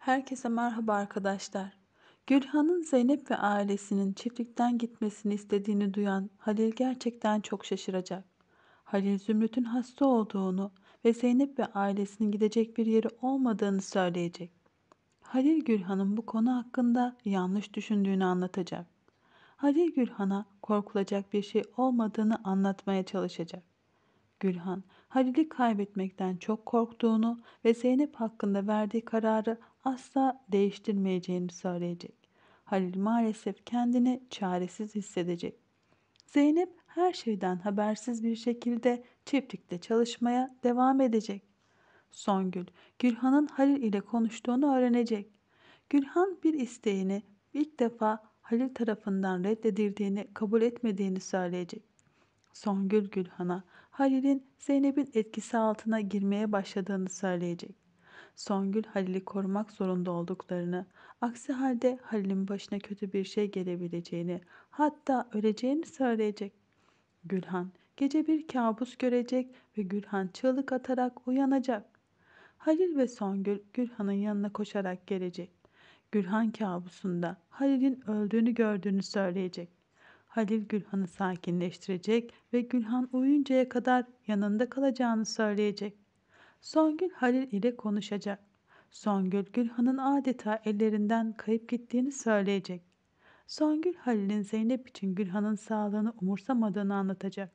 Herkese merhaba arkadaşlar. Gülhan'ın Zeynep ve ailesinin çiftlikten gitmesini istediğini duyan Halil gerçekten çok şaşıracak. Halil Zümrüt'ün hasta olduğunu ve Zeynep ve ailesinin gidecek bir yeri olmadığını söyleyecek. Halil Gülhan'ın bu konu hakkında yanlış düşündüğünü anlatacak. Halil Gülhan'a korkulacak bir şey olmadığını anlatmaya çalışacak. Gülhan, Halil'i kaybetmekten çok korktuğunu ve Zeynep hakkında verdiği kararı asla değiştirmeyeceğini söyleyecek. Halil maalesef kendini çaresiz hissedecek. Zeynep her şeyden habersiz bir şekilde çiftlikte çalışmaya devam edecek. Songül, Gülhan'ın Halil ile konuştuğunu öğrenecek. Gülhan bir isteğini ilk defa Halil tarafından reddedildiğini kabul etmediğini söyleyecek. Songül Gülhan'a Halil'in Zeynep'in etkisi altına girmeye başladığını söyleyecek. Songül Halil'i korumak zorunda olduklarını, aksi halde Halil'in başına kötü bir şey gelebileceğini, hatta öleceğini söyleyecek. Gülhan gece bir kabus görecek ve Gülhan çığlık atarak uyanacak. Halil ve Songül Gülhan'ın yanına koşarak gelecek. Gülhan kabusunda Halil'in öldüğünü gördüğünü söyleyecek. Halil Gülhan'ı sakinleştirecek ve Gülhan uyuyuncaya kadar yanında kalacağını söyleyecek. Songül Halil ile konuşacak. Songül Gülhan'ın adeta ellerinden kayıp gittiğini söyleyecek. Songül Halil'in Zeynep için Gülhan'ın sağlığını umursamadığını anlatacak.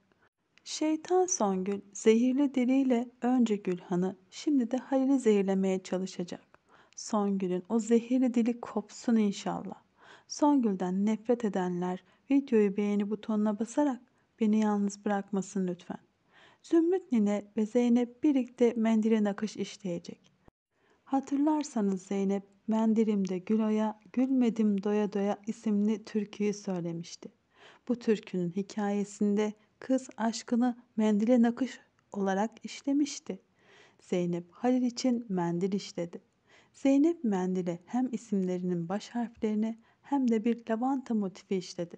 Şeytan Songül zehirli diliyle önce Gülhan'ı şimdi de Halil'i zehirlemeye çalışacak. Songül'ün o zehirli dili kopsun inşallah. Songül'den nefret edenler videoyu beğeni butonuna basarak beni yalnız bırakmasın lütfen. Zümrüt Nine ve Zeynep birlikte mendile nakış işleyecek. Hatırlarsanız Zeynep mendilimde Gülo'ya Gülmedim Doya Doya isimli türküyü söylemişti. Bu türkünün hikayesinde kız aşkını mendile nakış olarak işlemişti. Zeynep Halil için mendil işledi. Zeynep mendile hem isimlerinin baş harflerini hem de bir lavanta motifi işledi.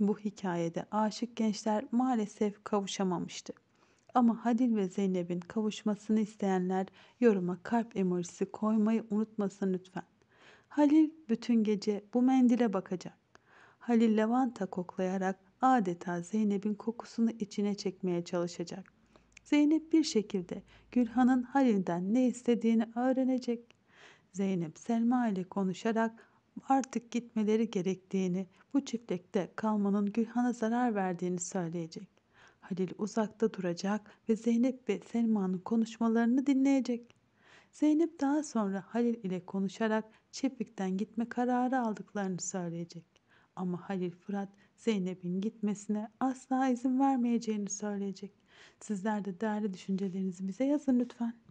Bu hikayede aşık gençler maalesef kavuşamamıştı. Ama Halil ve Zeynep'in kavuşmasını isteyenler yoruma kalp emojisi koymayı unutmasın lütfen. Halil bütün gece bu mendile bakacak. Halil lavanta koklayarak adeta Zeynep'in kokusunu içine çekmeye çalışacak. Zeynep bir şekilde Gülhan'ın Halil'den ne istediğini öğrenecek. Zeynep Selma ile konuşarak artık gitmeleri gerektiğini, bu çiftlikte kalmanın Gülhan'a zarar verdiğini söyleyecek. Halil uzakta duracak ve Zeynep ve Selma'nın konuşmalarını dinleyecek. Zeynep daha sonra Halil ile konuşarak çiftlikten gitme kararı aldıklarını söyleyecek. Ama Halil Fırat Zeynep'in gitmesine asla izin vermeyeceğini söyleyecek. Sizler de değerli düşüncelerinizi bize yazın lütfen.